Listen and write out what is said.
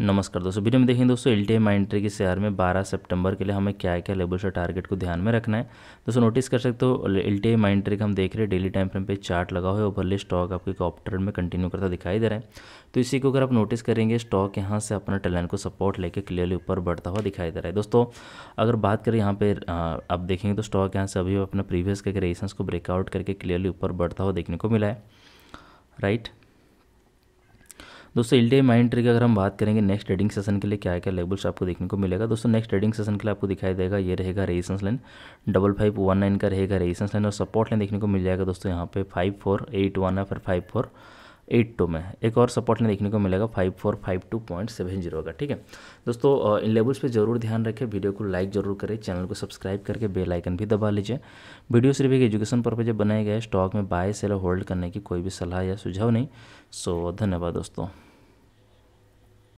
नमस्कार दोस्तों वीडियो में देखें दोस्तों एल टी एम माइंड्री के शेयर में 12 सितंबर के लिए हमें क्या क्या लेवल्स और टारगेट को ध्यान में रखना है दोस्तों नोटिस कर सकते हो एल टी एम एंट्री का हम देख रहे हैं डेली टाइम फ्रेम पे चार्ट लगा हुआ है ओवरले स्टॉक आपके कॉप में कंटिन्यू करता दिखाई दे रहा है तो इसी को अगर आप नोटिस करेंगे स्टॉक यहाँ से अपना टैलेंट को सपोर्ट लेकर क्लियरली ऊपर बढ़ता हुआ दिखाई दे रहा है दोस्तों अगर बात करें यहाँ पर आप देखेंगे तो स्टॉक यहाँ से अभी अपना प्रीवियस के रेसेंस को ब्रेकआउट करके क्लियरली ऊपर बढ़ता हुआ देखने को मिला है राइट दोस्तों एल डी माइंड ट्री की अगर हम बात करेंगे नेक्स्ट ट्रेडिंग सेशन के लिए क्या क्या लेबल्स आपको देखने को मिलेगा दोस्तों नेक्स्ट ट्रेडिंग सेशन के लिए आपको दिखाई देगा ये रहेगा resistance line double five one nine का रहेगा रेजिस्टेंस लाइन और सपोर्ट लाइन देखने को मिल जाएगा दोस्तों यहाँ पे फाइव फोर एट वन या फिर फाइव फोर एट टू में एक और सपोर्ट ने देखने को मिलेगा five four five two point seven zero का ठीक है दोस्तों इन लेवल्स पे जरूर ध्यान रखें वीडियो को लाइक जरूर करें चैनल को सब्सक्राइब करके बेल आइकन भी दबा लीजिए वीडियो सिर्फ एक एजुकेशन पर्पज बनाए गए स्टॉक में बाय सेल होल्ड करने की कोई भी सलाह या सुझाव नहीं सो धन्यवाद दोस्तों